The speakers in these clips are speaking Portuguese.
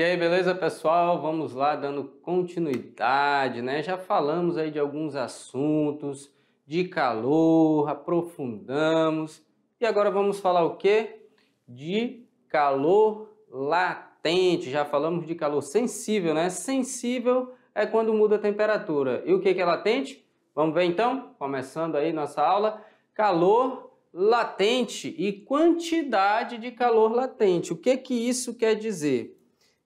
E aí, beleza, pessoal? Vamos lá dando continuidade, né? Já falamos aí de alguns assuntos de calor, aprofundamos. E agora vamos falar o quê? De calor latente. Já falamos de calor sensível, né? Sensível é quando muda a temperatura. E o que é latente? Vamos ver então, começando aí nossa aula, calor latente e quantidade de calor latente. O que que isso quer dizer?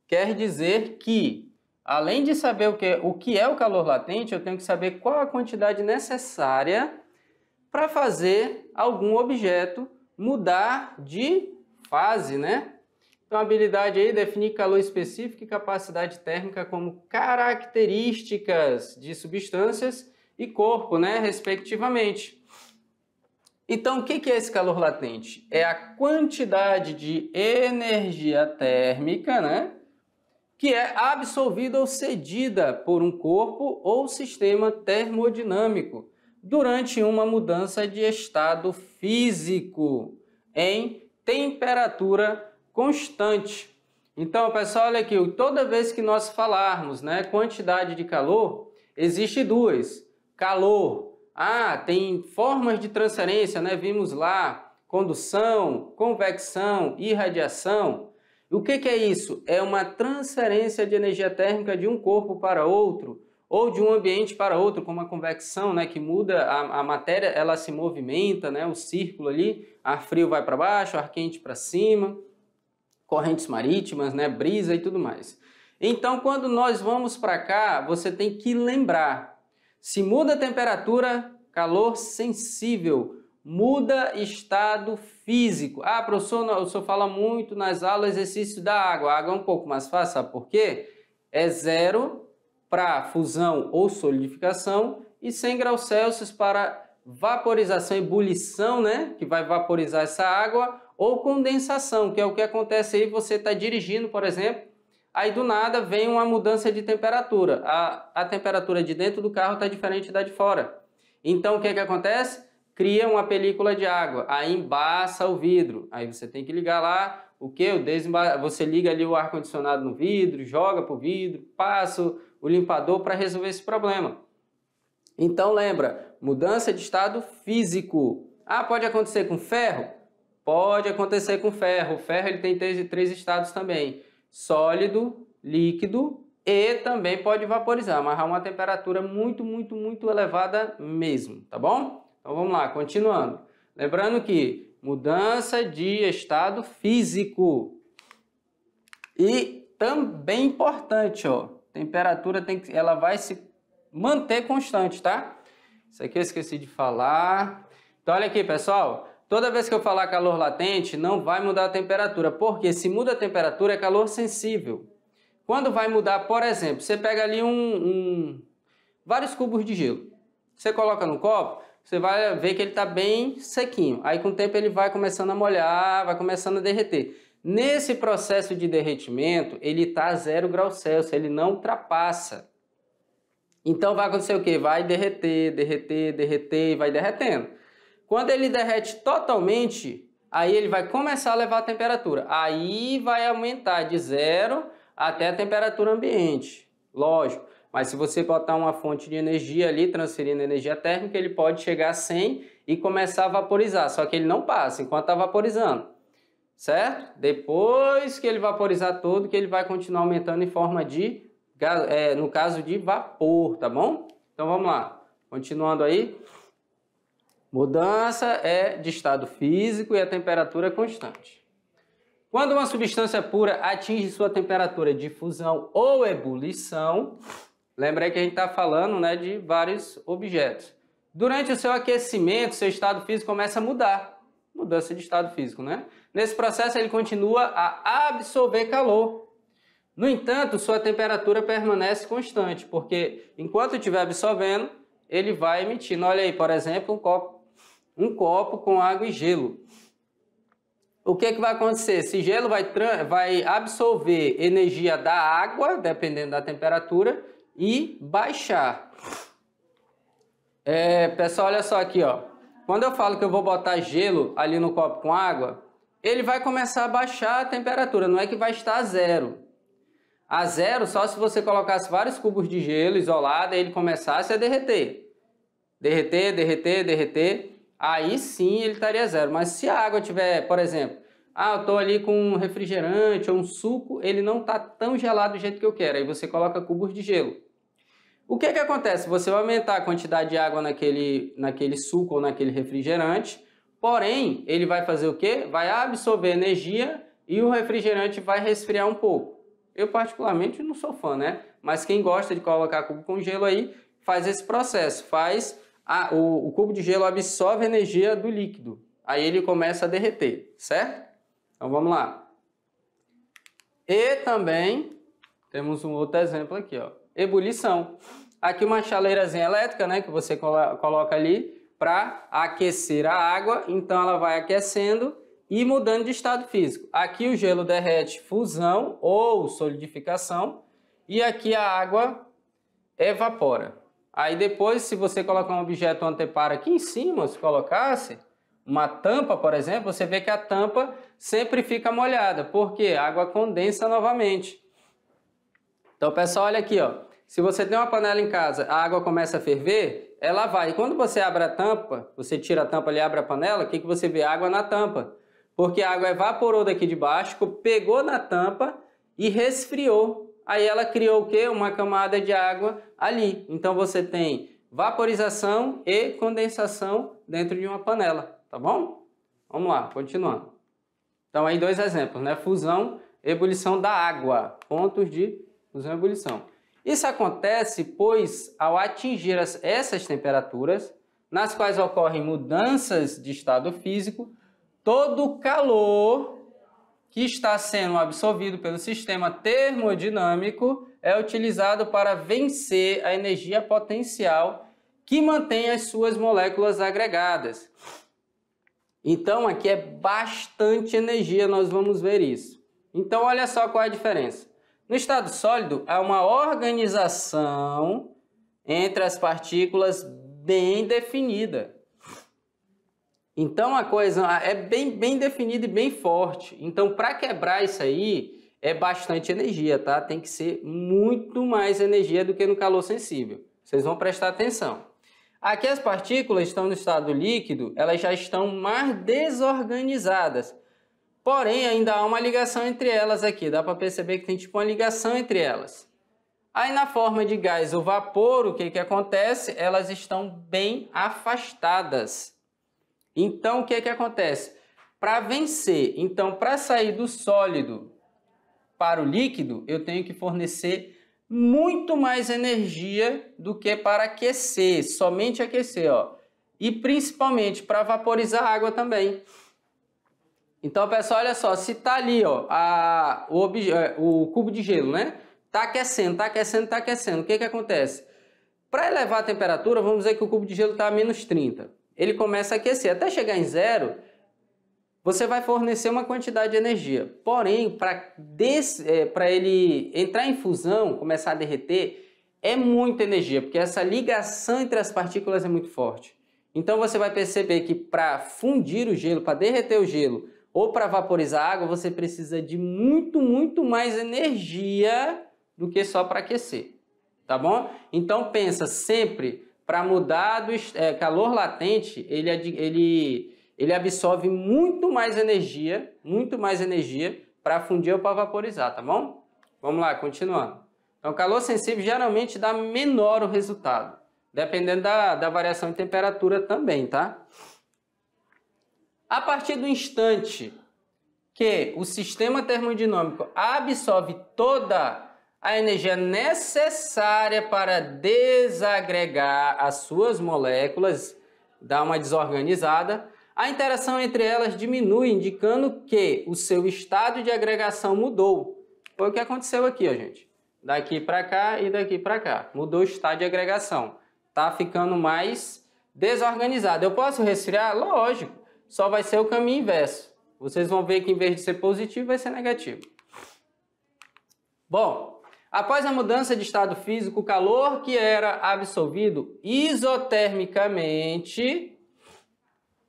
quer dizer que, além de saber o que, é, o que é o calor latente, eu tenho que saber qual a quantidade necessária para fazer algum objeto mudar de fase, né? Então, a habilidade aí definir calor específico e capacidade térmica como características de substâncias e corpo, né, respectivamente. Então, o que é esse calor latente? É a quantidade de energia térmica, né, que é absorvida ou cedida por um corpo ou sistema termodinâmico durante uma mudança de estado físico em temperatura constante. Então, pessoal, olha aqui, toda vez que nós falarmos, né, quantidade de calor, existe duas. Calor, ah, tem formas de transferência, né? Vimos lá condução, convecção, irradiação. O que, que é isso? É uma transferência de energia térmica de um corpo para outro ou de um ambiente para outro, como a convecção, né, que muda a, a matéria, ela se movimenta, né, o círculo ali, ar frio vai para baixo, ar quente para cima, correntes marítimas, né, brisa e tudo mais. Então, quando nós vamos para cá, você tem que lembrar: se muda a temperatura, calor sensível, muda estado físico. Ah, professor, o senhor fala muito nas aulas exercício da água. A água é um pouco mais fácil, sabe por quê? É zero para fusão ou solidificação e 100 graus Celsius para vaporização, ebulição, né? Que vai vaporizar essa água ou condensação, que é o que acontece aí, você está dirigindo, por exemplo, aí do nada vem uma mudança de temperatura. A, a temperatura de dentro do carro está diferente da de fora. Então, o que, é que acontece? cria uma película de água, aí embaça o vidro. Aí você tem que ligar lá o que? desemba... Você liga ali o ar-condicionado no vidro, joga para o vidro, passa o limpador para resolver esse problema. Então lembra, mudança de estado físico. Ah, pode acontecer com ferro? Pode acontecer com ferro. O ferro ele tem três, três estados também: sólido, líquido e também pode vaporizar, a uma temperatura muito, muito, muito elevada mesmo, tá bom? Então vamos lá, continuando. Lembrando que mudança de estado físico. E também importante, ó, temperatura tem que, ela vai se manter constante, tá? Isso aqui eu esqueci de falar. Então olha aqui, pessoal, toda vez que eu falar calor latente, não vai mudar a temperatura, porque se muda a temperatura é calor sensível. Quando vai mudar, por exemplo, você pega ali um, um vários cubos de gelo. Você coloca no copo, você vai ver que ele está bem sequinho. Aí com o tempo ele vai começando a molhar, vai começando a derreter. Nesse processo de derretimento, ele está a zero grau Celsius, ele não ultrapassa. Então vai acontecer o que? Vai derreter, derreter, derreter e vai derretendo. Quando ele derrete totalmente, aí ele vai começar a levar a temperatura. Aí vai aumentar de zero até a temperatura ambiente. Lógico. Mas se você botar uma fonte de energia ali, transferindo energia térmica, ele pode chegar a 100 e começar a vaporizar. Só que ele não passa enquanto está vaporizando. Certo? Depois que ele vaporizar todo, que ele vai continuar aumentando em forma de, é, no caso de vapor, tá bom? Então vamos lá. Continuando aí. Mudança é de estado físico e a temperatura é constante. Quando uma substância pura atinge sua temperatura de fusão ou ebulição, Lembrei que a gente está falando né, de vários objetos. Durante o seu aquecimento, seu estado físico começa a mudar. Mudança de estado físico, né? Nesse processo, ele continua a absorver calor. No entanto, sua temperatura permanece constante, porque enquanto estiver absorvendo, ele vai emitindo. Olha aí, por exemplo, um copo, um copo com água e gelo. O que, é que vai acontecer? Esse gelo vai, vai absorver energia da água, dependendo da temperatura, e baixar. É, pessoal, olha só aqui, ó. Quando eu falo que eu vou botar gelo ali no copo com água, ele vai começar a baixar a temperatura, não é que vai estar a zero. A zero, só se você colocasse vários cubos de gelo isolado e ele começasse a derreter. Derreter, derreter, derreter. Aí sim ele estaria zero. Mas se a água tiver, por exemplo, ah, eu tô ali com um refrigerante ou um suco, ele não tá tão gelado do jeito que eu quero. Aí você coloca cubos de gelo. O que, é que acontece? Você vai aumentar a quantidade de água naquele, naquele suco ou naquele refrigerante, porém, ele vai fazer o quê? Vai absorver energia e o refrigerante vai resfriar um pouco. Eu, particularmente, não sou fã, né? Mas quem gosta de colocar cubo com gelo aí, faz esse processo. Faz a, o, o cubo de gelo absorve a energia do líquido. Aí ele começa a derreter, certo? Então vamos lá. E também temos um outro exemplo aqui, ó. Ebulição. Aqui uma chaleirazinha elétrica, né, que você coloca ali para aquecer a água, então ela vai aquecendo e mudando de estado físico. Aqui o gelo derrete fusão ou solidificação e aqui a água evapora. Aí depois, se você colocar um objeto anteparo aqui em cima, se colocasse uma tampa, por exemplo, você vê que a tampa sempre fica molhada, porque a água condensa novamente. Então, pessoal, olha aqui, ó. Se você tem uma panela em casa, a água começa a ferver, ela vai. E quando você abre a tampa, você tira a tampa e abre a panela, o que, que você vê? Água na tampa. Porque a água evaporou daqui de baixo, pegou na tampa e resfriou. Aí ela criou o quê? Uma camada de água ali. Então você tem vaporização e condensação dentro de uma panela, tá bom? Vamos lá, continuando. Então aí dois exemplos, né? Fusão, ebulição da água, pontos de fusão ebulição. Isso acontece, pois, ao atingir as, essas temperaturas, nas quais ocorrem mudanças de estado físico, todo o calor que está sendo absorvido pelo sistema termodinâmico é utilizado para vencer a energia potencial que mantém as suas moléculas agregadas. Então, aqui é bastante energia, nós vamos ver isso. Então, olha só qual é a diferença. No estado sólido, há uma organização entre as partículas bem definida. Então a coisa é bem, bem definida e bem forte. Então, para quebrar isso aí, é bastante energia, tá? Tem que ser muito mais energia do que no calor sensível. Vocês vão prestar atenção. Aqui as partículas estão no estado líquido, elas já estão mais desorganizadas. Porém, ainda há uma ligação entre elas aqui. Dá para perceber que tem tipo uma ligação entre elas. Aí na forma de gás ou vapor, o que, que acontece? Elas estão bem afastadas. Então, o que, que acontece? Para vencer, então, para sair do sólido para o líquido, eu tenho que fornecer muito mais energia do que para aquecer, somente aquecer, ó. E principalmente para vaporizar água também. Então, pessoal, olha só, se tá ali, ó, a, o, é, o cubo de gelo, né? Tá aquecendo, tá aquecendo, tá aquecendo. O que que acontece? Para elevar a temperatura, vamos dizer que o cubo de gelo está a menos 30. Ele começa a aquecer. Até chegar em zero, você vai fornecer uma quantidade de energia. Porém, para é, ele entrar em fusão, começar a derreter, é muita energia, porque essa ligação entre as partículas é muito forte. Então você vai perceber que para fundir o gelo, para derreter o gelo, ou para vaporizar água, você precisa de muito, muito mais energia do que só para aquecer, tá bom? Então pensa sempre para mudar do é, calor latente, ele, ele, ele absorve muito mais energia, muito mais energia para fundir ou para vaporizar, tá bom? Vamos lá, continuando. Então, calor sensível geralmente dá menor o resultado, dependendo da, da variação de temperatura também, tá? A partir do instante que o sistema termodinâmico absorve toda a energia necessária para desagregar as suas moléculas, dá uma desorganizada, a interação entre elas diminui, indicando que o seu estado de agregação mudou. Foi o que aconteceu aqui, ó, gente. Daqui para cá e daqui para cá. Mudou o estado de agregação. Tá ficando mais desorganizado. Eu posso resfriar? Lógico só vai ser o caminho inverso. Vocês vão ver que em vez de ser positivo, vai ser negativo. Bom, após a mudança de estado físico, o calor que era absorvido isotermicamente.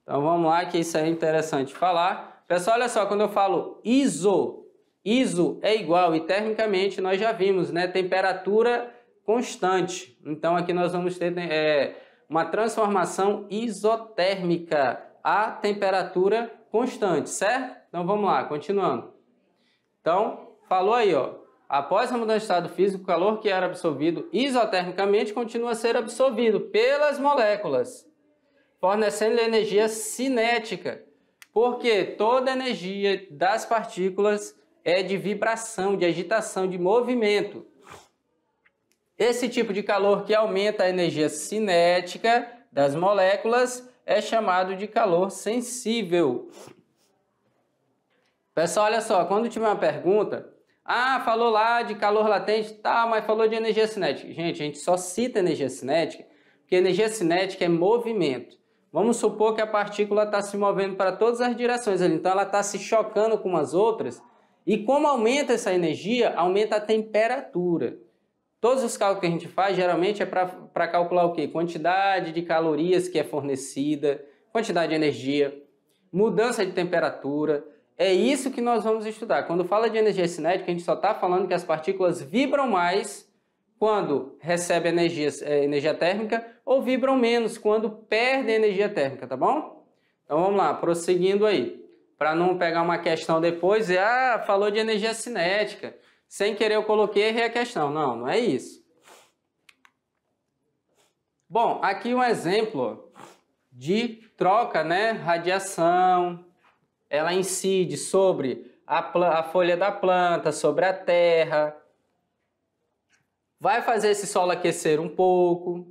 Então vamos lá, que isso é interessante falar. Pessoal, olha só, quando eu falo iso, iso é igual e termicamente nós já vimos, né? Temperatura constante. Então aqui nós vamos ter né, é, uma transformação isotérmica a temperatura constante, certo? Então vamos lá, continuando. Então, falou aí, ó. Após a mudança de estado físico, o calor que era absorvido isotermicamente continua a ser absorvido pelas moléculas, fornecendo energia cinética, porque toda energia das partículas é de vibração, de agitação, de movimento. Esse tipo de calor que aumenta a energia cinética das moléculas é chamado de calor sensível. Pessoal, olha só, quando tiver uma pergunta, ah, falou lá de calor latente, tá, mas falou de energia cinética. Gente, a gente só cita energia cinética, porque energia cinética é movimento. Vamos supor que a partícula está se movendo para todas as direções, ali, então ela está se chocando com as outras, e como aumenta essa energia, aumenta a temperatura. Todos os cálculos que a gente faz, geralmente, é para calcular o quê? Quantidade de calorias que é fornecida, quantidade de energia, mudança de temperatura. É isso que nós vamos estudar. Quando fala de energia cinética, a gente só está falando que as partículas vibram mais quando recebem energia, é, energia térmica ou vibram menos quando perdem energia térmica, tá bom? Então vamos lá, prosseguindo aí. Para não pegar uma questão depois, e, é, ah, falou de energia cinética. Sem querer eu coloquei, errei a questão. Não, não é isso. Bom, aqui um exemplo de troca, né? Radiação, ela incide sobre a, a folha da planta, sobre a terra. Vai fazer esse solo aquecer um pouco.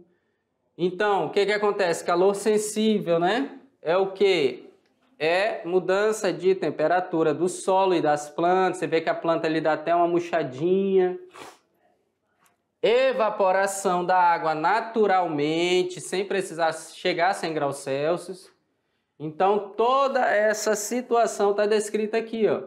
Então, o que, que acontece? Calor sensível, né? É o que? é mudança de temperatura do solo e das plantas. Você vê que a planta lhe dá até uma murchadinha. Evaporação da água naturalmente, sem precisar chegar a 100 graus Celsius. Então, toda essa situação está descrita aqui. Ó.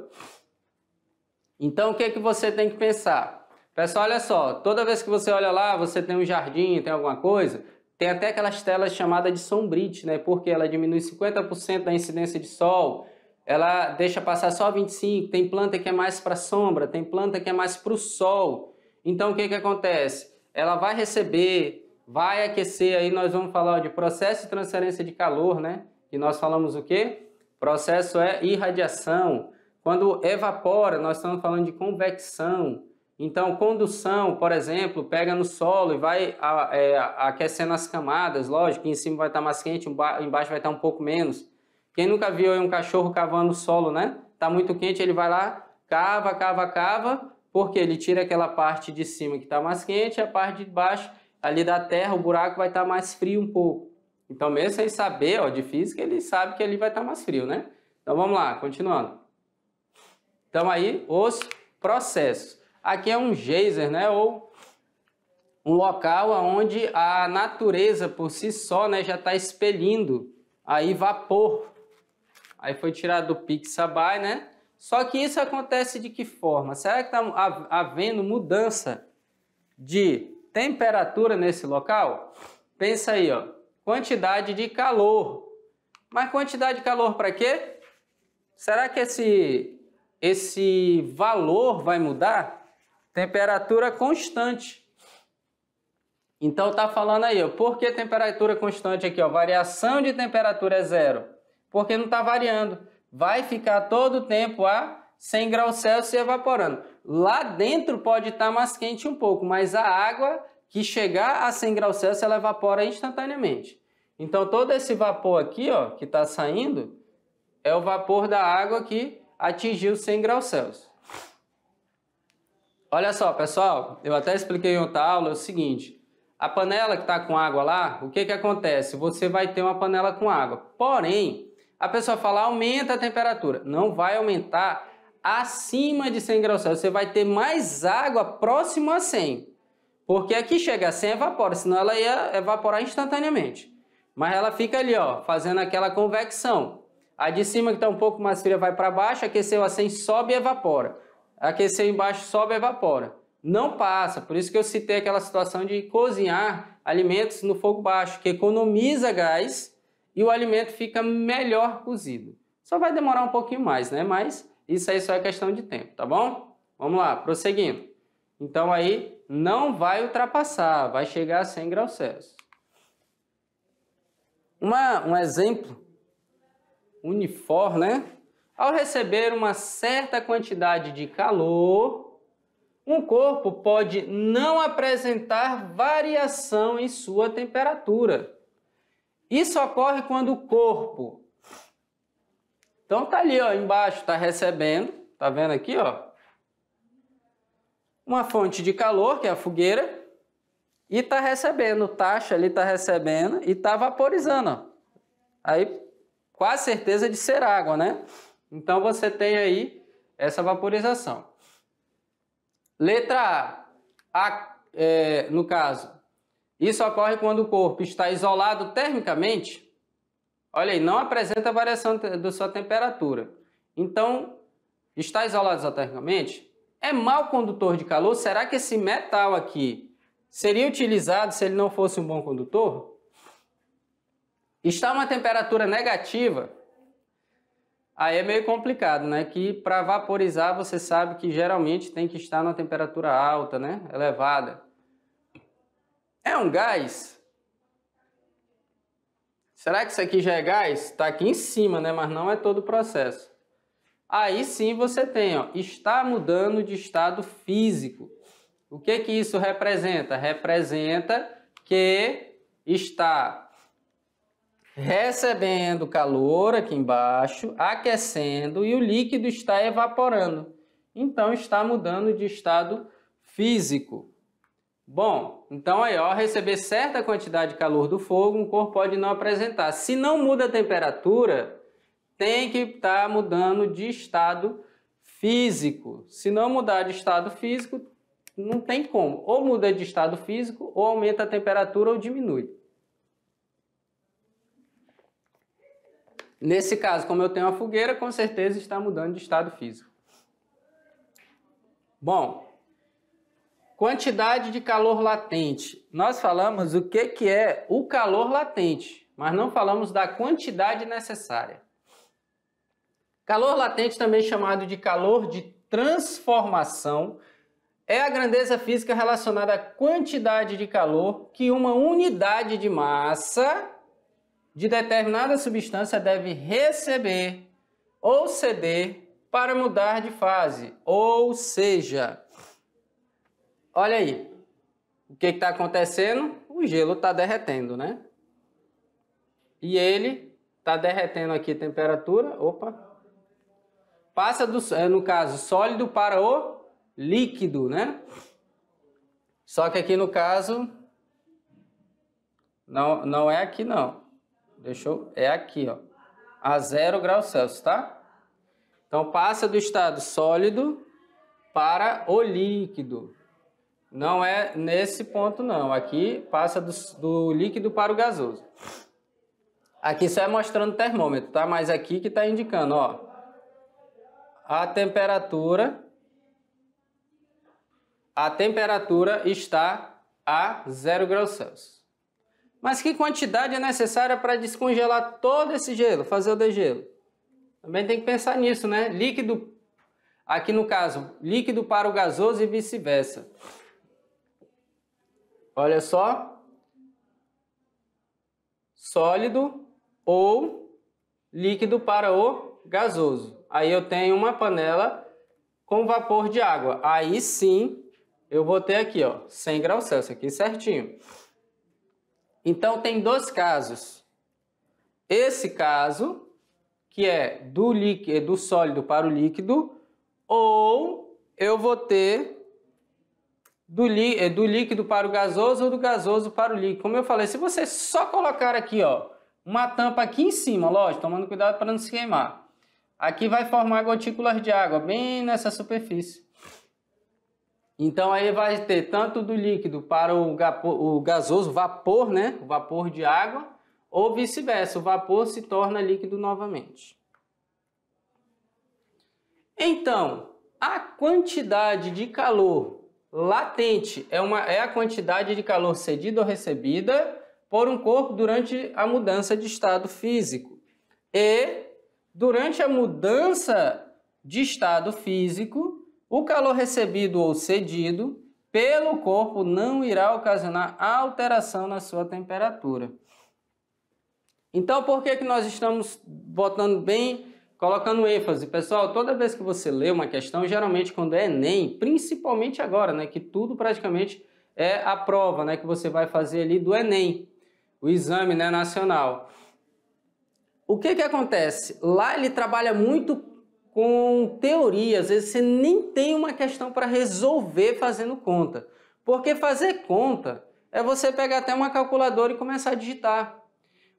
Então, o que, é que você tem que pensar? Pessoal, olha só, toda vez que você olha lá, você tem um jardim, tem alguma coisa, tem até aquelas telas chamadas de sombrite, né? Porque ela diminui 50% da incidência de sol, ela deixa passar só 25, tem planta que é mais para sombra, tem planta que é mais para o sol. Então o que, que acontece? Ela vai receber, vai aquecer, aí nós vamos falar de processo de transferência de calor, né? Que nós falamos o quê? Processo é irradiação. Quando evapora, nós estamos falando de convecção. Então, condução, por exemplo, pega no solo e vai é, aquecendo as camadas, lógico, em cima vai estar tá mais quente, embaixo vai estar tá um pouco menos. Quem nunca viu um cachorro cavando o solo, né? Está muito quente, ele vai lá, cava, cava, cava, porque ele tira aquela parte de cima que está mais quente, a parte de baixo ali da terra, o buraco vai estar tá mais frio um pouco. Então, mesmo sem saber ó, de física, ele sabe que ali vai estar tá mais frio, né? Então, vamos lá, continuando. Então, aí, os processos. Aqui é um geyser, né? Ou um local onde a natureza por si só né, já está expelindo aí vapor. Aí foi tirado do Pixabay, né? Só que isso acontece de que forma? Será que está havendo mudança de temperatura nesse local? Pensa aí, ó. Quantidade de calor. Mas quantidade de calor para quê? Será que esse, esse valor vai mudar? Temperatura constante. Então tá falando aí, ó, por que temperatura constante aqui, ó, variação de temperatura é zero? Porque não está variando. Vai ficar todo o tempo a 100 graus Celsius evaporando. Lá dentro pode estar tá mais quente um pouco, mas a água que chegar a 100 graus Celsius ela evapora instantaneamente. Então todo esse vapor aqui, ó, que está saindo, é o vapor da água que atingiu 100 graus Celsius. Olha só, pessoal, eu até expliquei em outra aula é o seguinte. A panela que está com água lá, o que, que acontece? Você vai ter uma panela com água. Porém, a pessoa fala, aumenta a temperatura. Não vai aumentar acima de 100 graus Celsius. Você vai ter mais água próximo a 100. Porque aqui é chega a 100 evapora, senão ela ia evaporar instantaneamente. Mas ela fica ali, ó, fazendo aquela convecção. A de cima que está um pouco mais fria vai para baixo, aqueceu a 100, sobe e evapora aqueceu embaixo, sobe, evapora. Não passa, por isso que eu citei aquela situação de cozinhar alimentos no fogo baixo, que economiza gás e o alimento fica melhor cozido. Só vai demorar um pouquinho mais, né? Mas isso aí só é questão de tempo, tá bom? Vamos lá, prosseguindo. Então aí não vai ultrapassar, vai chegar a 100 graus Celsius. Uma, um exemplo uniforme, né? Ao receber uma certa quantidade de calor, um corpo pode não apresentar variação em sua temperatura. Isso ocorre quando o corpo. Então tá ali, ó, embaixo tá recebendo, tá vendo aqui, ó? Uma fonte de calor, que é a fogueira, e tá recebendo taxa ali tá recebendo e tá vaporizando, ó. Aí quase certeza de ser água, né? Então você tem aí essa vaporização. Letra A, a é, no caso, isso ocorre quando o corpo está isolado termicamente. Olha aí, não apresenta variação da sua temperatura. Então, está isolado isotermicamente? É mau condutor de calor? Será que esse metal aqui seria utilizado se ele não fosse um bom condutor? Está uma temperatura negativa, Aí é meio complicado, né? Que para vaporizar você sabe que geralmente tem que estar numa temperatura alta, né? Elevada. É um gás? Será que isso aqui já é gás? Está aqui em cima, né? Mas não é todo o processo. Aí sim você tem, ó, está mudando de estado físico. O que que isso representa? Representa que está recebendo calor aqui embaixo, aquecendo e o líquido está evaporando. Então está mudando de estado físico. Bom, então aí ao receber certa quantidade de calor do fogo, um corpo pode não apresentar. Se não muda a temperatura, tem que estar tá mudando de estado físico. Se não mudar de estado físico, não tem como. Ou muda de estado físico, ou aumenta a temperatura ou diminui. Nesse caso, como eu tenho a fogueira, com certeza está mudando de estado físico. Bom, quantidade de calor latente. Nós falamos o que, que é o calor latente, mas não falamos da quantidade necessária. Calor latente, também chamado de calor de transformação, é a grandeza física relacionada à quantidade de calor que uma unidade de massa de determinada substância deve receber ou ceder para mudar de fase. Ou seja, olha aí, o que está acontecendo? O gelo está derretendo, né? E ele está derretendo aqui a temperatura. Opa! Passa do, é, no caso, sólido para o líquido, né? Só que aqui no caso, não, não é aqui não. Deixa eu, é aqui, ó. A zero graus Celsius, tá? Então passa do estado sólido para o líquido. Não é nesse ponto, não. Aqui passa do, do líquido para o gasoso. Aqui só é mostrando termômetro, tá? Mas aqui que está indicando, ó. A temperatura. A temperatura está a zero graus Celsius. Mas que quantidade é necessária para descongelar todo esse gelo, fazer o degelo? Também tem que pensar nisso, né? Líquido, aqui no caso, líquido para o gasoso e vice-versa. Olha só. Sólido ou líquido para o gasoso. Aí eu tenho uma panela com vapor de água. Aí sim, eu vou ter aqui, ó, 100 graus Celsius, aqui certinho. Então tem dois casos. Esse caso, que é do, líquido, é do sólido para o líquido, ou eu vou ter do, li, é do líquido para o gasoso ou do gasoso para o líquido. Como eu falei, se você só colocar aqui, ó, uma tampa aqui em cima, lógico, tomando cuidado para não se queimar. Aqui vai formar gotículas de água, bem nessa superfície. Então aí vai ter tanto do líquido para o, o gasoso, vapor, né? O vapor de água, ou vice-versa, o vapor se torna líquido novamente. Então, a quantidade de calor latente é, uma, é a quantidade de calor cedida ou recebida por um corpo durante a mudança de estado físico. E durante a mudança de estado físico, o calor recebido ou cedido pelo corpo não irá ocasionar alteração na sua temperatura. Então, por que, que nós estamos botando bem, colocando ênfase? Pessoal, toda vez que você lê uma questão, geralmente quando é Enem, principalmente agora, né, que tudo praticamente é a prova né, que você vai fazer ali do Enem, o exame né, nacional. O que, que acontece? Lá ele trabalha muito com teoria, às vezes você nem tem uma questão para resolver fazendo conta. Porque fazer conta é você pegar até uma calculadora e começar a digitar.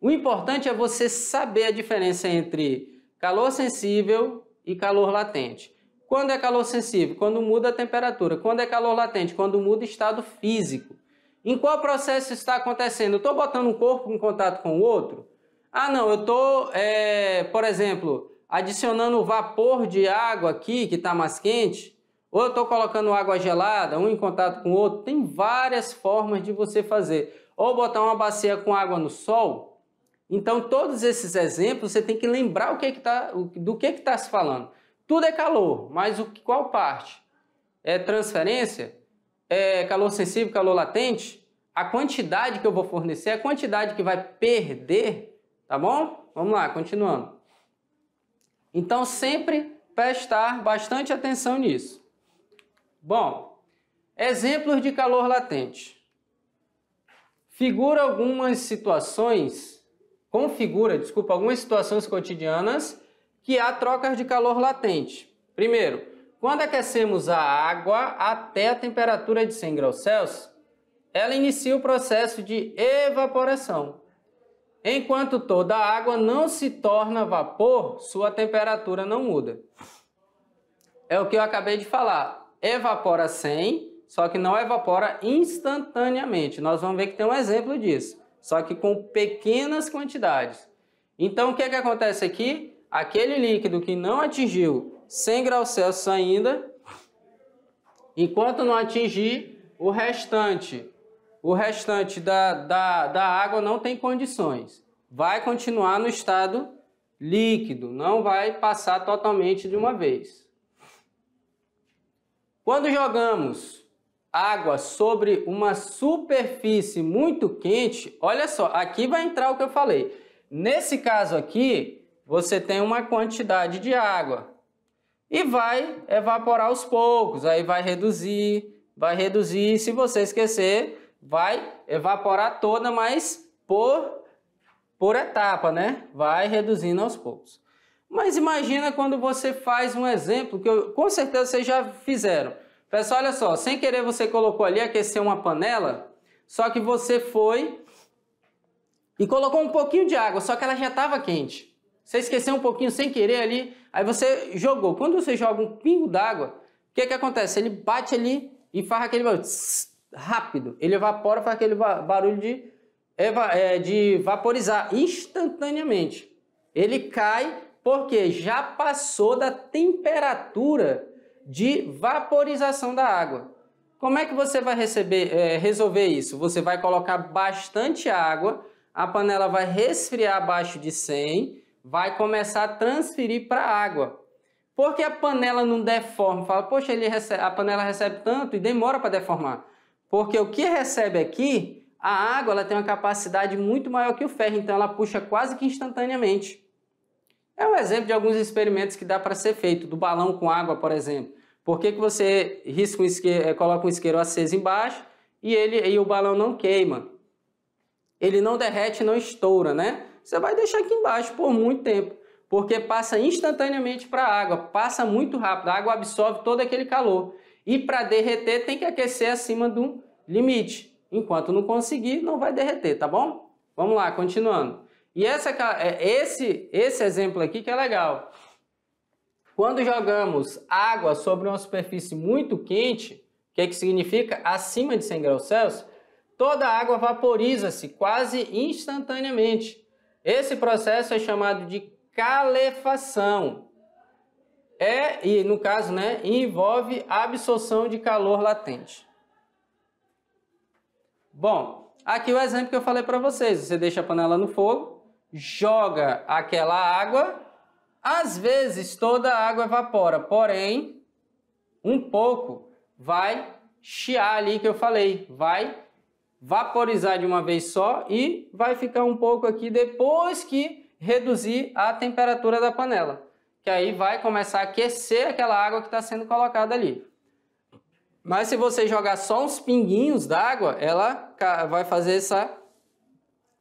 O importante é você saber a diferença entre calor sensível e calor latente. Quando é calor sensível? Quando muda a temperatura. Quando é calor latente? Quando muda o estado físico. Em qual processo está acontecendo? Estou botando um corpo em contato com o outro? Ah, não, eu estou, eh, é, por exemplo, adicionando vapor de água aqui, que está mais quente, ou eu estou colocando água gelada, um em contato com o outro, tem várias formas de você fazer. Ou botar uma bacia com água no sol. Então, todos esses exemplos, você tem que lembrar o que é que tá, do que é está se falando. Tudo é calor, mas o, qual parte? É transferência? É calor sensível, calor latente? A quantidade que eu vou fornecer, é a quantidade que vai perder, tá bom? Vamos lá, continuando. Então, sempre prestar bastante atenção nisso. Bom, exemplos de calor latente. Figura algumas situações, configura, desculpa, algumas situações cotidianas que há trocas de calor latente. Primeiro, quando aquecemos a água até a temperatura de 100 graus Celsius, ela inicia o processo de evaporação. Enquanto toda a água não se torna vapor, sua temperatura não muda. É o que eu acabei de falar. Evapora sem, só que não evapora instantaneamente. Nós vamos ver que tem um exemplo disso, só que com pequenas quantidades. Então, o que, é que acontece aqui? Aquele líquido que não atingiu 100 graus Celsius ainda, enquanto não atingir o restante o restante da, da, da água não tem condições. Vai continuar no estado líquido, não vai passar totalmente de uma vez. Quando jogamos água sobre uma superfície muito quente, olha só, aqui vai entrar o que eu falei. Nesse caso aqui, você tem uma quantidade de água e vai evaporar aos poucos, aí vai reduzir, vai reduzir. Se você esquecer, vai evaporar toda, mas por, por etapa, né? Vai reduzindo aos poucos. Mas imagina quando você faz um exemplo, que eu, com certeza vocês já fizeram. Pessoal, olha só, sem querer você colocou ali, aqueceu uma panela, só que você foi e colocou um pouquinho de água, só que ela já estava quente. Você esqueceu um pouquinho sem querer ali, aí você jogou. Quando você joga um pingo d'água, o que, que acontece? Ele bate ali e faz aquele Tss, rápido. Ele evapora, faz aquele barulho de, é, de vaporizar instantaneamente. Ele cai porque já passou da temperatura de vaporização da água. Como é que você vai receber, é, resolver isso? Você vai colocar bastante água, a panela vai resfriar abaixo de 100, vai começar a transferir para a água. Porque a panela não deforma, fala, poxa, ele recebe, a panela recebe tanto e demora para deformar. Porque o que recebe aqui, a água ela tem uma capacidade muito maior que o ferro, então ela puxa quase que instantaneamente. É um exemplo de alguns experimentos que dá para ser feito, do balão com água, por exemplo. Por que, que você risca um isqueiro, eh, coloca um isqueiro aceso embaixo e, ele, e o balão não queima? Ele não derrete, não estoura, né? Você vai deixar aqui embaixo por muito tempo, porque passa instantaneamente para a água, passa muito rápido, a água absorve todo aquele calor. E para derreter tem que aquecer acima do limite. Enquanto não conseguir, não vai derreter, tá bom? Vamos lá, continuando. E essa, é, esse, esse exemplo aqui que é legal. Quando jogamos água sobre uma superfície muito quente, o que, que significa? Acima de 100 graus Celsius, toda a água vaporiza-se quase instantaneamente. Esse processo é chamado de calefação é, e no caso, né, envolve absorção de calor latente. Bom, aqui o exemplo que eu falei para vocês. Você deixa a panela no fogo, joga aquela água, às vezes toda a água evapora, porém, um pouco vai chiar ali que eu falei, vai vaporizar de uma vez só e vai ficar um pouco aqui depois que reduzir a temperatura da panela que aí vai começar a aquecer aquela água que está sendo colocada ali. Mas se você jogar só uns pinguinhos d'água, ela vai fazer esse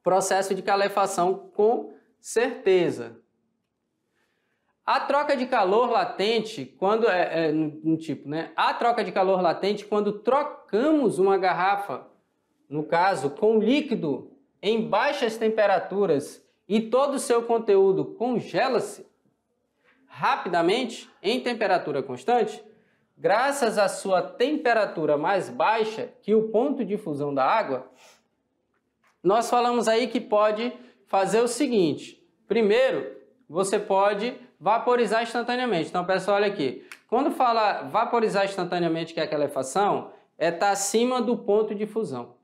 processo de calefação com certeza. A troca de calor latente, quando é, é um tipo, né? A troca de calor latente quando trocamos uma garrafa, no caso, com líquido em baixas temperaturas e todo o seu conteúdo congela-se, rapidamente em temperatura constante, graças à sua temperatura mais baixa que o ponto de fusão da água, nós falamos aí que pode fazer o seguinte. Primeiro, você pode vaporizar instantaneamente. Então, pessoal, olha aqui. Quando fala vaporizar instantaneamente, que é aquela efação, é estar tá acima do ponto de fusão.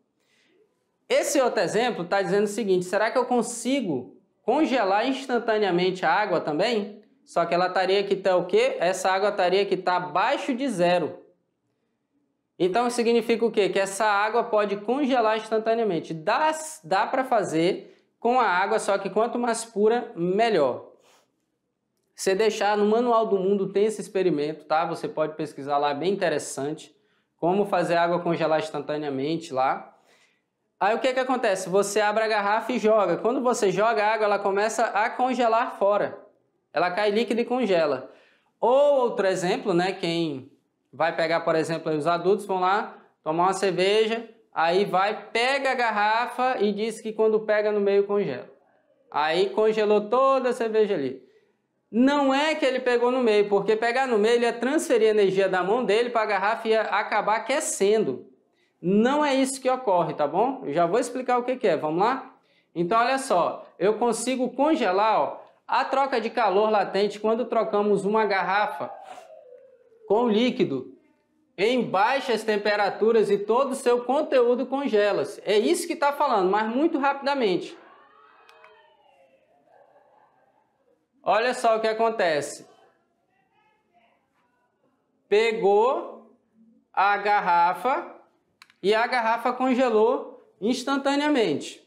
Esse outro exemplo está dizendo o seguinte, será que eu consigo congelar instantaneamente a água também? Só que ela estaria que está o quê? Essa água estaria que está abaixo de zero. Então significa o quê? Que essa água pode congelar instantaneamente. Dá, dá para fazer com a água, só que quanto mais pura, melhor. Você deixar no Manual do Mundo tem esse experimento, tá? Você pode pesquisar lá, é bem interessante. Como fazer água congelar instantaneamente lá. Aí o que, que acontece? Você abre a garrafa e joga. Quando você joga a água, ela começa a congelar fora. Ela cai líquida e congela. Ou outro exemplo, né? Quem vai pegar, por exemplo, os adultos vão lá tomar uma cerveja, aí vai, pega a garrafa e diz que quando pega no meio congela. Aí congelou toda a cerveja ali. Não é que ele pegou no meio, porque pegar no meio ele ia transferir a energia da mão dele para a garrafa e ia acabar aquecendo. Não é isso que ocorre, tá bom? Eu já vou explicar o que, que é, vamos lá? Então, olha só, eu consigo congelar, ó, a troca de calor latente, quando trocamos uma garrafa com líquido em baixas temperaturas e todo o seu conteúdo congela-se. É isso que está falando, mas muito rapidamente. Olha só o que acontece. Pegou a garrafa e a garrafa congelou instantaneamente.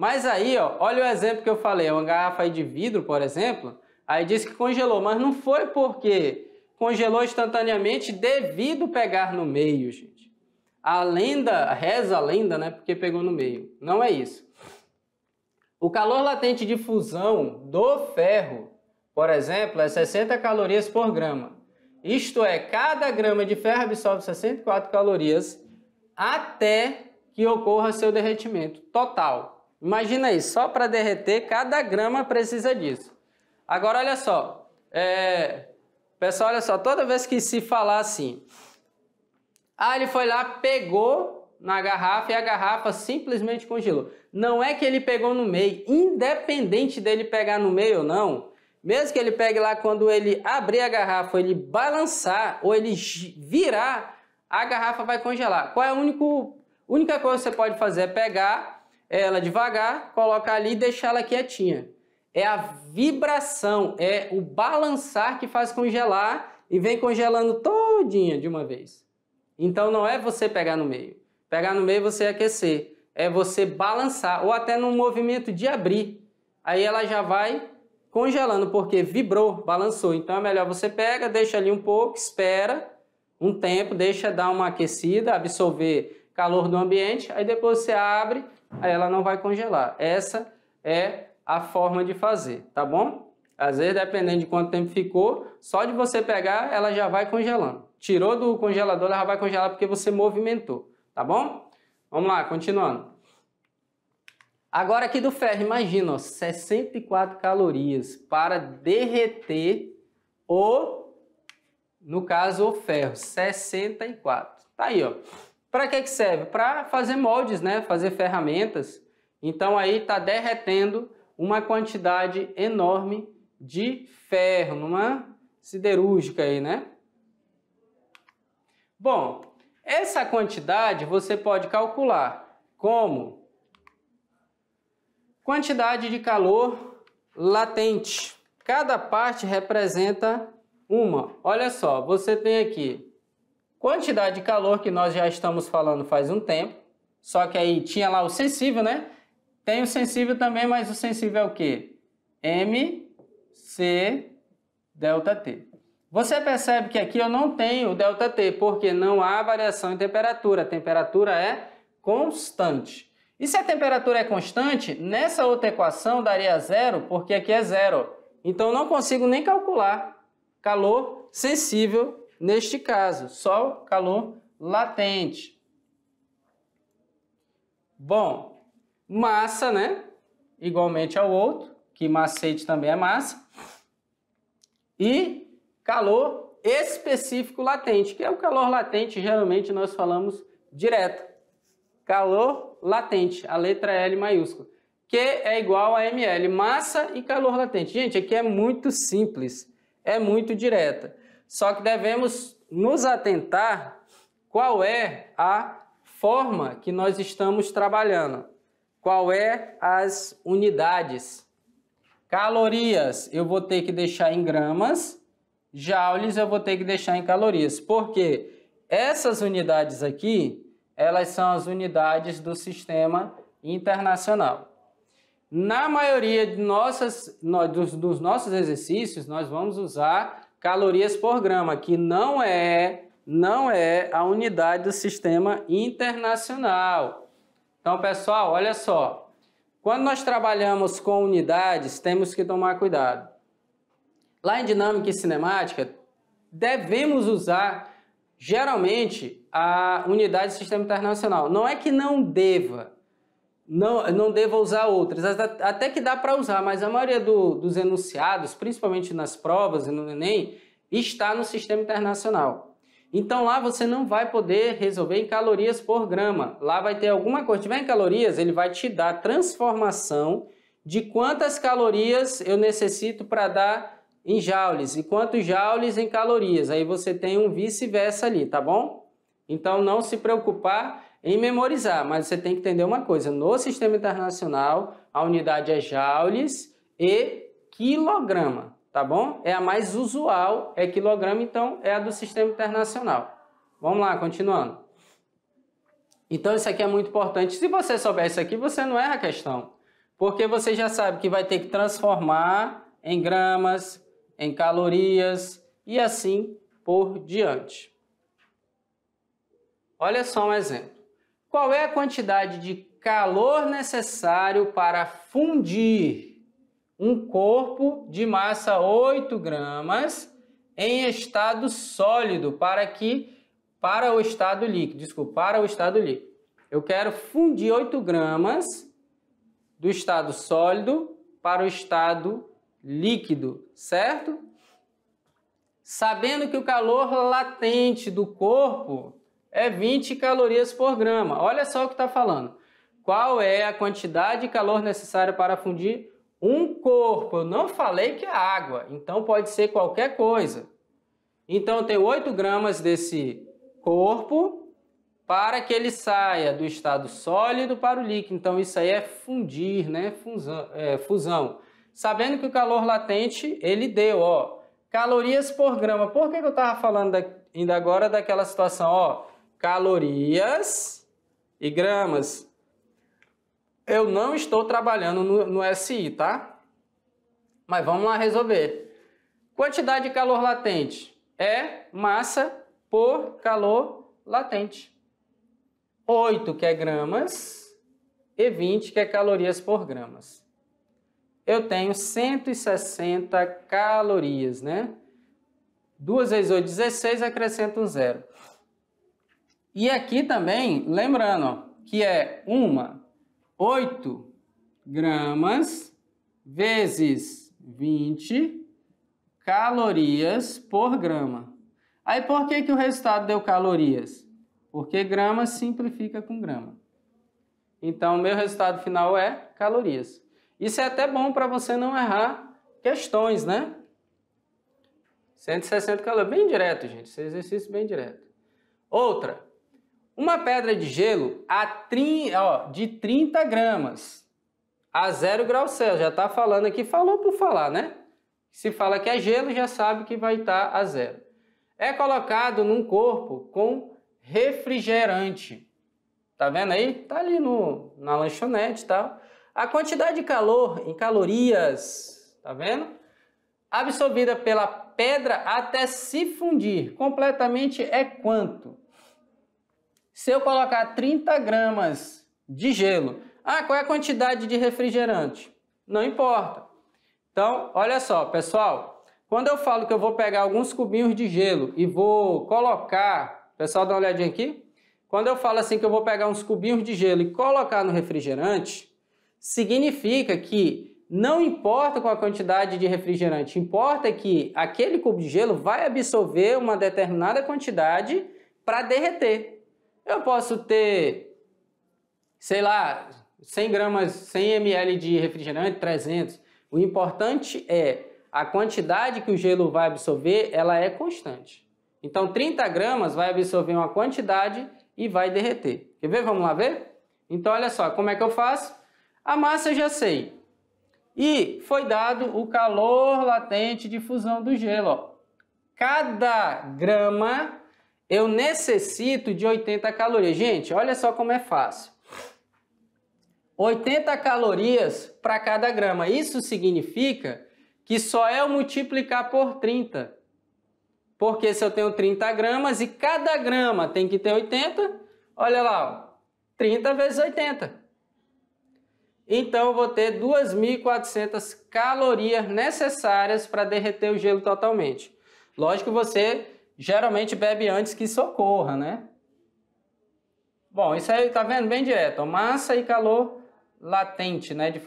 Mas aí, ó, olha o exemplo que eu falei, uma garrafa de vidro, por exemplo, aí disse que congelou, mas não foi porque congelou instantaneamente devido pegar no meio, gente. A lenda, reza a lenda, né, porque pegou no meio. Não é isso. O calor latente de fusão do ferro, por exemplo, é 60 calorias por grama. Isto é, cada grama de ferro absorve 64 calorias até que ocorra seu derretimento total. Imagina aí, só para derreter, cada grama precisa disso. Agora, olha só. É... Pessoal, olha só, toda vez que se falar assim, ah, ele foi lá, pegou na garrafa e a garrafa simplesmente congelou. Não é que ele pegou no meio, independente dele pegar no meio ou não, mesmo que ele pegue lá quando ele abrir a garrafa, ele balançar ou ele virar, a garrafa vai congelar. Qual é a única coisa que você pode fazer? É pegar ela devagar, colocar ali e deixar ela quietinha. É a vibração, é o balançar que faz congelar e vem congelando todinha de uma vez. Então não é você pegar no meio. Pegar no meio você aquecer, é você balançar ou até no movimento de abrir. Aí ela já vai congelando porque vibrou, balançou. Então é melhor você pega, deixa ali um pouco, espera um tempo, deixa dar uma aquecida, absorver calor do ambiente, aí depois você abre aí ela não vai congelar. Essa é a forma de fazer, tá bom? Às vezes, dependendo de quanto tempo ficou, só de você pegar, ela já vai congelando. Tirou do congelador, ela já vai congelar porque você movimentou, tá bom? Vamos lá, continuando. Agora aqui do ferro, imagina, ó, 64 calorias para derreter o, no caso, o ferro, 64. Tá aí, ó. Para que, que serve? Para fazer moldes, né? fazer ferramentas. Então aí está derretendo uma quantidade enorme de ferro, numa siderúrgica aí, né? Bom, essa quantidade você pode calcular como quantidade de calor latente. Cada parte representa uma. Olha só, você tem aqui quantidade de calor que nós já estamos falando faz um tempo, só que aí tinha lá o sensível, né? Tem o sensível também, mas o sensível é o quê? MC delta T. Você percebe que aqui eu não tenho delta T, porque não há variação em temperatura. A temperatura é constante. E se a temperatura é constante, nessa outra equação daria zero, porque aqui é zero. Então não consigo nem calcular calor sensível Neste caso, só calor latente. Bom, massa, né? Igualmente ao outro, que macete também é massa. E calor específico latente, que é o calor latente, geralmente nós falamos direto. Calor latente, a letra L maiúscula, que é igual a ml, massa e calor latente. Gente, aqui é muito simples, é muito direta. Só que devemos nos atentar qual é a forma que nós estamos trabalhando, qual é as unidades. Calorias eu vou ter que deixar em gramas, joules eu vou ter que deixar em calorias, porque essas unidades aqui, elas são as unidades do sistema internacional. Na maioria de nossas, dos, dos nossos exercícios, nós vamos usar calorias por grama, que não é, não é a unidade do sistema internacional. Então, pessoal, olha só. Quando nós trabalhamos com unidades, temos que tomar cuidado. Lá em dinâmica e cinemática, devemos usar geralmente a unidade do sistema internacional. Não é que não deva, não, não devo usar outras. Até que dá para usar, mas a maioria do, dos enunciados, principalmente nas provas e no Enem, está no sistema internacional. Então lá você não vai poder resolver em calorias por grama. Lá vai ter alguma coisa. Se tiver em calorias, ele vai te dar a transformação de quantas calorias eu necessito para dar em joules e quantos joules em calorias. Aí você tem um vice-versa ali, tá bom? Então não se preocupar em memorizar, mas você tem que entender uma coisa: no sistema internacional, a unidade é joules e quilograma, tá bom? É a mais usual, é quilograma, então é a do sistema internacional. Vamos lá, continuando. Então isso aqui é muito importante. Se você souber isso aqui, você não erra a questão, porque você já sabe que vai ter que transformar em gramas, em calorias e assim por diante. Olha só um exemplo. Qual é a quantidade de calor necessário para fundir um corpo de massa 8 gramas em estado sólido para que para o estado líquido, desculpa, para o estado líquido. Eu quero fundir 8 gramas do estado sólido para o estado líquido, certo? Sabendo que o calor latente do corpo é 20 calorias por grama. Olha só o que está falando. Qual é a quantidade de calor necessária para fundir um corpo? Eu não falei que é água, então pode ser qualquer coisa. Então tem 8 gramas desse corpo para que ele saia do estado sólido para o líquido. Então isso aí é fundir, né? Fusão. É, fusão. Sabendo que o calor latente ele deu, ó, calorias por grama. Por que, que eu estava falando da, ainda agora daquela situação, ó, calorias e gramas. Eu não estou trabalhando no, no SI, tá? Mas vamos lá resolver. Quantidade de calor latente é massa por calor latente. 8 que é gramas e 20 que é calorias por gramas. Eu tenho 160 calorias, né? 2 vezes 8, 16, acrescento um zero. E aqui também, lembrando, que é uma 8 gramas vezes 20 calorias por grama. Aí por que, que o resultado deu calorias? Porque grama simplifica com grama. Então, meu resultado final é calorias. Isso é até bom para você não errar questões, né? 160 calorias, bem direto, gente. Esse exercício bem direto. Outra, uma pedra de gelo a ó, de 30 gramas a 0 grau Celsius, já está falando aqui, falou por falar, né? Se fala que é gelo, já sabe que vai estar tá a zero. É colocado num corpo com refrigerante. Tá vendo aí? Tá ali no, na lanchonete e tal. A quantidade de calor em calorias, tá vendo? Absorvida pela pedra até se fundir completamente é quanto? Se eu colocar 30 gramas de gelo, ah, qual é a quantidade de refrigerante? Não importa. Então, olha só, pessoal. Quando eu falo que eu vou pegar alguns cubinhos de gelo e vou colocar... Pessoal, dá uma olhadinha aqui. Quando eu falo assim que eu vou pegar uns cubinhos de gelo e colocar no refrigerante, significa que não importa com a quantidade de refrigerante, importa que aquele cubo de gelo vai absorver uma determinada quantidade para derreter. Eu posso ter, sei lá, 100 gramas, 100 ml de refrigerante, 300. O importante é a quantidade que o gelo vai absorver, ela é constante. Então, 30 gramas vai absorver uma quantidade e vai derreter. Quer ver? Vamos lá ver? Então, olha só, como é que eu faço? A massa eu já sei. E foi dado o calor latente de fusão do gelo. Ó. Cada grama eu necessito de 80 calorias. Gente, olha só como é fácil. 80 calorias para cada grama. Isso significa que só é eu multiplicar por 30. Porque se eu tenho 30 gramas e cada grama tem que ter 80, olha lá, 30 vezes 80. Então eu vou ter 2.400 calorias necessárias para derreter o gelo totalmente. Lógico, você geralmente bebe antes que socorra, né? Bom, isso aí tá vendo bem direto, massa e calor latente, né, de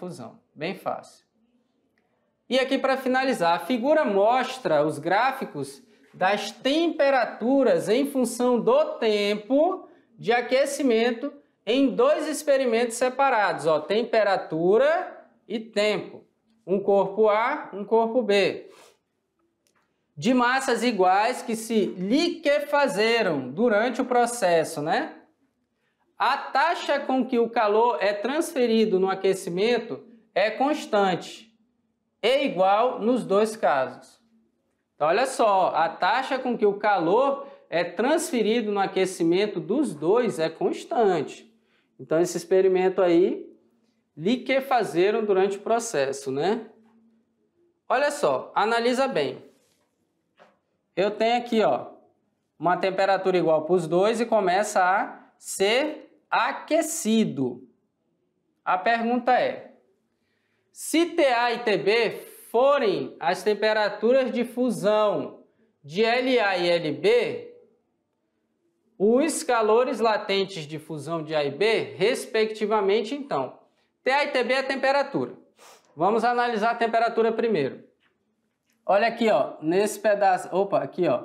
bem fácil. E aqui para finalizar, a figura mostra os gráficos das temperaturas em função do tempo de aquecimento em dois experimentos separados, ó, temperatura e tempo, um corpo A, um corpo B de massas iguais que se liquefazeram durante o processo, né? A taxa com que o calor é transferido no aquecimento é constante, é igual nos dois casos. Então, olha só, a taxa com que o calor é transferido no aquecimento dos dois é constante. Então, esse experimento aí, liquefazeram durante o processo, né? Olha só, analisa bem eu tenho aqui ó, uma temperatura igual para os dois e começa a ser aquecido. A pergunta é, se TA e TB forem as temperaturas de fusão de LA e LB, os calores latentes de fusão de A e B, respectivamente, então. TA e TB é a temperatura. Vamos analisar a temperatura primeiro. Olha aqui, ó, nesse pedaço, opa, aqui, ó.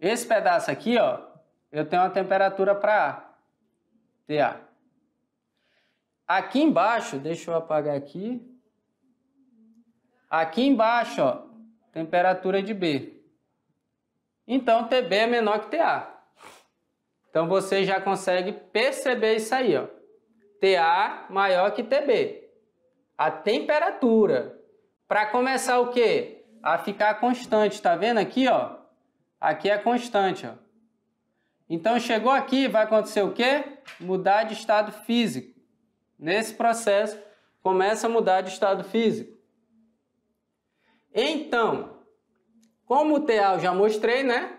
Esse pedaço aqui, ó, eu tenho uma temperatura para A, TA. Aqui embaixo, deixa eu apagar aqui. Aqui embaixo, ó, temperatura de B. Então, TB é menor que TA. Então, você já consegue perceber isso aí, ó. TA maior que TB. A temperatura. Para começar o quê? a ficar constante, tá vendo aqui, ó? Aqui é constante, ó. Então chegou aqui, vai acontecer o quê? Mudar de estado físico. Nesse processo, começa a mudar de estado físico. Então, como o TA eu já mostrei, né?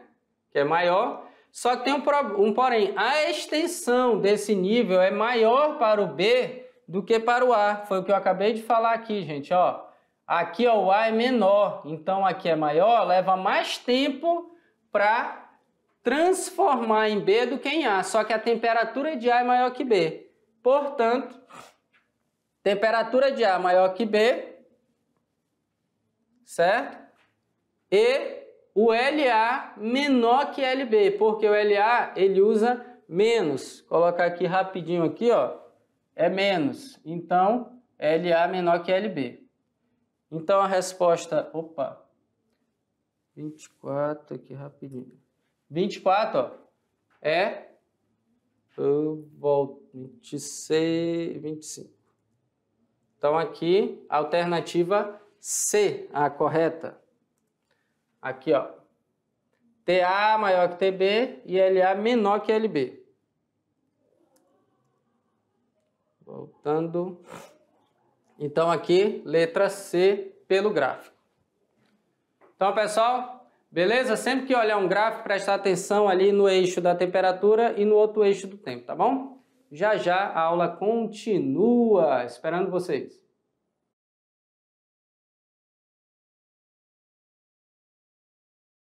Que é maior, só que tem um, um porém, a extensão desse nível é maior para o B do que para o A. Foi o que eu acabei de falar aqui, gente, ó. Aqui ó, o A é menor, então aqui é maior, leva mais tempo para transformar em B do que em A, só que a temperatura de A é maior que B. Portanto, temperatura de A maior que B, certo? E o LA menor que LB, porque o LA ele usa menos. Colocar aqui rapidinho aqui, ó, é menos. Então, LA menor que LB. Então a resposta, opa, 24 aqui rapidinho. 24, ó, é eu volto 26, 25. Então aqui, alternativa C, a correta. Aqui, ó. TA maior que TB e LA menor que LB. Voltando então aqui, letra C pelo gráfico. Então, pessoal, beleza? Sempre que olhar um gráfico, prestar atenção ali no eixo da temperatura e no outro eixo do tempo, tá bom? Já já a aula continua, esperando vocês.